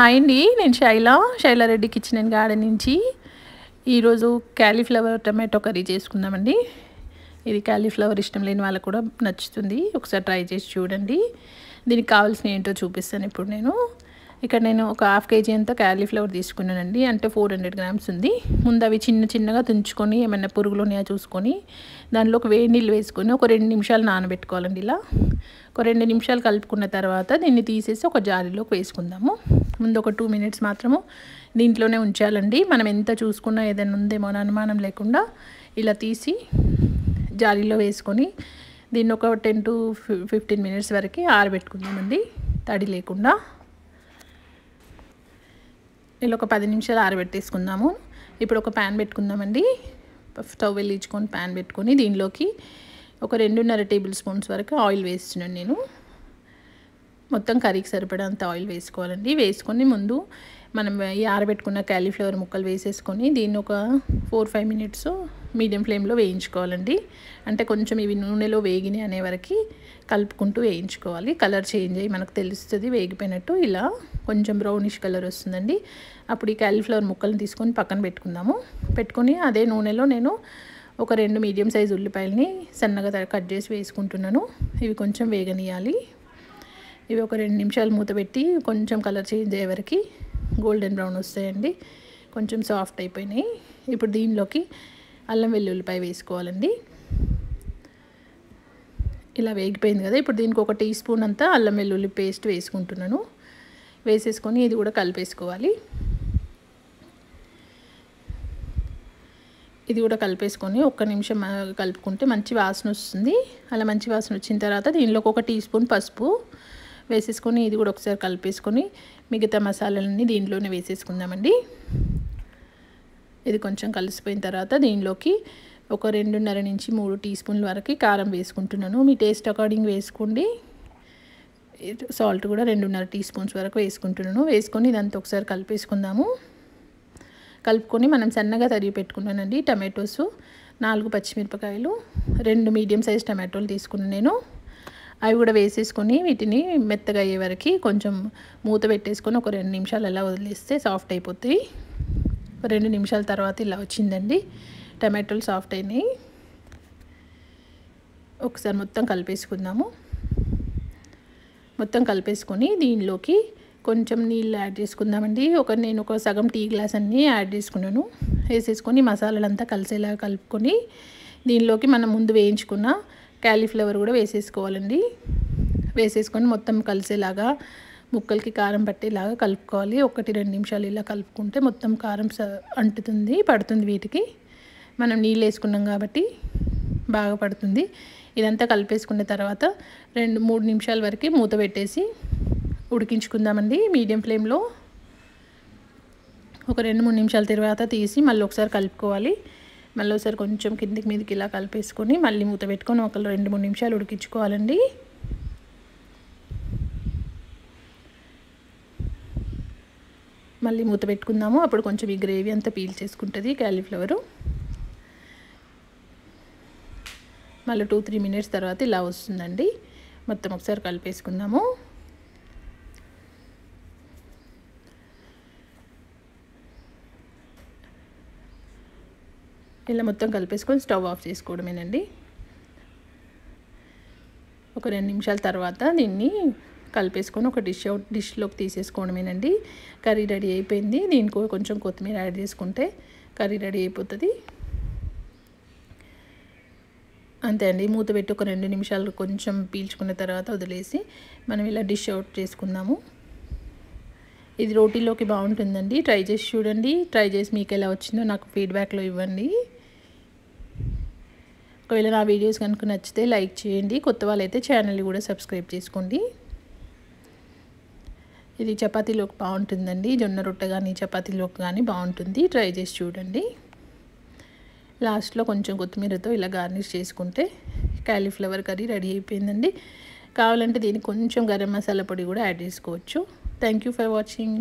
hi అండి నేను శైల శైలారెడ్డి kitchen and garden నుంచి ఈరోజు క్యాలీఫ్లవర్ టమాటో కర్రీ చేసుకుందామండి ఇది క్యాలీఫ్లవర్ ఇష్టం లేని వాళ్ళకు కూడా నచ్చుతుంది ఒకసారి ట్రై చేసి చూడండి దీనికి కావాల్సిన ఏంటో చూపిస్తాను ఇప్పుడు నేను ఇక్కడ నేను ఒక హాఫ్ కేజీ అంతా క్యాలీఫ్లవర్ తీసుకున్నానండి అంటే ఫోర్ హండ్రెడ్ గ్రామ్స్ ఉంది ముందు అవి చిన్న చిన్నగా తుంచుకొని ఏమైనా పురుగులు ఉన్నాయా చూసుకొని దానిలో ఒక వేడి నీళ్ళు వేసుకొని ఒక రెండు నిమిషాలు నానబెట్టుకోవాలండి ఇలా ఒక రెండు నిమిషాలు కలుపుకున్న తర్వాత దీన్ని తీసేసి ఒక జాలీలోకి వేసుకుందాము ముందు ఒక టూ మినిట్స్ మాత్రము దీంట్లోనే ఉంచాలండి మనం ఎంత చూసుకున్నా ఏదైనా ఉందేమో అనుమానం లేకుండా ఇలా తీసి జాలీలో వేసుకొని దీన్ని ఒక టెన్ టు ఫిఫ్టీన్ మినిట్స్ వరకు ఆరబెట్టుకుందామండి తడి లేకుండా ఇలా ఒక పది నిమిషాలు ఆరబెట్టేసుకుందాము ఇప్పుడు ఒక ప్యాన్ పెట్టుకుందామండి స్టవ్ వెళ్ళించుకొని ప్యాన్ పెట్టుకొని దీనిలోకి ఒక రెండున్నర టేబుల్ స్పూన్స్ వరకు ఆయిల్ వేస్తున్నాను నేను మొత్తం కర్రీకి సరిపడంత ఆయిల్ వేసుకోవాలండి వేసుకొని ముందు మనం ఆరబెట్టుకున్న క్యాలీఫ్లవర్ ముక్కలు వేసేసుకొని దీన్ని ఒక ఫోర్ ఫైవ్ మినిట్స్ మీడియం ఫ్లేమ్లో వేయించుకోవాలండి అంటే కొంచెం ఇవి నూనెలో వేగిని అనే వరకు కలుపుకుంటూ వేయించుకోవాలి కలర్ చేంజ్ అయ్యి మనకు తెలుస్తుంది వేగిపోయినట్టు ఇలా కొంచెం బ్రౌనిష్ కలర్ వస్తుందండి అప్పుడు ఈ క్యాలీఫ్లవర్ ముక్కలను తీసుకొని పక్కన పెట్టుకుందాము పెట్టుకొని అదే నూనెలో నేను ఒక రెండు మీడియం సైజ్ ఉల్లిపాయలని సన్నగా కట్ చేసి వేసుకుంటున్నాను ఇవి కొంచెం వేగనీయాలి ఇవి ఒక రెండు నిమిషాలు మూత పెట్టి కొంచెం కలర్ చేంజ్ అయ్యే వరకు గోల్డెన్ బ్రౌన్ వస్తాయండి కొంచెం సాఫ్ట్ అయిపోయినాయి ఇప్పుడు దీనిలోకి అల్లం వెల్లుల్లిపాయ వేసుకోవాలండి ఇలా వేగిపోయింది కదా ఇప్పుడు దీనికి ఒక టీ స్పూన్ అంతా అల్లం వెల్లుల్లి పేస్ట్ వేసుకుంటున్నాను వేసేసుకొని ఇది కూడా కలిపేసుకోవాలి ఇది కూడా కలిపేసుకొని ఒక్క నిమిషం కలుపుకుంటే మంచి వాసన వస్తుంది అలా మంచి వాసన వచ్చిన తర్వాత దీనిలోకి ఒక టీ స్పూన్ పసుపు వేసేసుకొని ఇది కూడా ఒకసారి కలిపేసుకొని మిగతా మసాలాలన్నీ దీంట్లోనే వేసేసుకుందామండి ఇది కొంచెం కలిసిపోయిన తర్వాత దీనిలోకి ఒక రెండున్నర నుంచి మూడు టీ స్పూన్ల వరకు కారం వేసుకుంటున్నాను మీ టేస్ట్ అకార్డింగ్ వేసుకోండి సాల్ట్ కూడా రెండున్నర టీ స్పూన్స్ వరకు వేసుకుంటున్నాను వేసుకొని ఇదంతా ఒకసారి కలిపేసుకుందాము కలుపుకొని మనం సన్నగా తరిగి పెట్టుకున్నానండి టమాటోస్ నాలుగు పచ్చిమిరపకాయలు రెండు మీడియం సైజ్ టమాటోలు తీసుకున్నాను నేను అవి కూడా వేసేసుకొని వీటిని మెత్తగా అయ్యే వరకు కొంచెం మూత పెట్టేసుకొని ఒక రెండు నిమిషాలు అలా వదిలేస్తే సాఫ్ట్ అయిపోతాయి రెండు నిమిషాల తర్వాత ఇలా వచ్చిందండి టమాటోలు సాఫ్ట్ అయినాయి ఒకసారి మొత్తం కలిపేసుకుందాము మొత్తం కలిపేసుకొని దీనిలోకి కొంచెం నీళ్ళు యాడ్ చేసుకుందామండి ఒక నేను ఒక సగం టీ గ్లాస్ అన్నీ యాడ్ చేసుకున్నాను వేసేసుకొని మసాలాలంతా కలిసేలా కలుపుకొని దీనిలోకి మనం ముందు వేయించుకున్న క్యాలీఫ్లవర్ కూడా వేసేసుకోవాలండి వేసేసుకొని మొత్తం కలిసేలాగా ముక్కలకి కారం పట్టేలాగా కలుపుకోవాలి ఒకటి రెండు నిమిషాలు ఇలా కలుపుకుంటే మొత్తం కారం అంటుతుంది పడుతుంది వీటికి మనం నీళ్ళు వేసుకున్నాం కాబట్టి బాగా పడుతుంది ఇదంతా కలిపేసుకున్న తర్వాత రెండు మూడు నిమిషాల వరకు మూత పెట్టేసి ఉడికించుకుందామండి మీడియం ఫ్లేమ్లో ఒక రెండు మూడు నిమిషాల తర్వాత తీసి మళ్ళీ ఒకసారి కలుపుకోవాలి మళ్ళీ ఒకసారి కొంచెం కిందికి మీదకి ఇలా కలిపేసుకొని మళ్ళీ మూత పెట్టుకొని ఒక రెండు మూడు నిమిషాలు ఉడికించుకోవాలండి మళ్ళీ మూత పెట్టుకుందాము అప్పుడు కొంచెం ఈ గ్రేవీ అంతా పీల్ చేసుకుంటుంది క్యాలీఫ్లవరు మళ్ళీ టూ త్రీ మినిట్స్ తర్వాత ఇలా వస్తుందండి మొత్తం ఒకసారి కలిపేసుకుందాము ఇలా మొత్తం కలిపేసుకొని స్టవ్ ఆఫ్ చేసుకోవడమేనండి ఒక రెండు నిమిషాల తర్వాత దీన్ని కలిపేసుకొని ఒక డిష్ డిష్లోకి తీసేసుకోవడమేనండి కర్రీ రెడీ అయిపోయింది దీనికి కొంచెం కొత్తిమీర యాడ్ చేసుకుంటే కర్రీ రెడీ అయిపోతుంది అంతే అండి మూత పెట్టి ఒక రెండు నిమిషాలు కొంచెం పీల్చుకున్న తర్వాత వదిలేసి మనం ఇలా డిష్ అవుట్ చేసుకుందాము ఇది రోటీలోకి బాగుంటుందండి ట్రై చేసి చూడండి ట్రై చేసి మీకు ఎలా వచ్చిందో నాకు ఫీడ్బ్యాక్లో ఇవ్వండి ఒకవేళ నా వీడియోస్ కనుక నచ్చితే లైక్ చేయండి కొత్త వాళ్ళైతే ఛానల్ని కూడా సబ్స్క్రైబ్ చేసుకోండి ఇది చపాతీలోకి బాగుంటుందండి జొన్న రొట్టె కానీ చపాతీలోకి కానీ బాగుంటుంది ట్రై చేసి చూడండి లాస్ట్లో కొంచెం కొత్తిమీరతో ఇలా గార్నిష్ చేసుకుంటే కాలీఫ్లవర్ కర్రీ రెడీ అయిపోయిందండి కావాలంటే దీనికి కొంచెం గరం మసాలా పొడి కూడా యాడ్ చేసుకోవచ్చు థ్యాంక్ ఫర్ వాచింగ్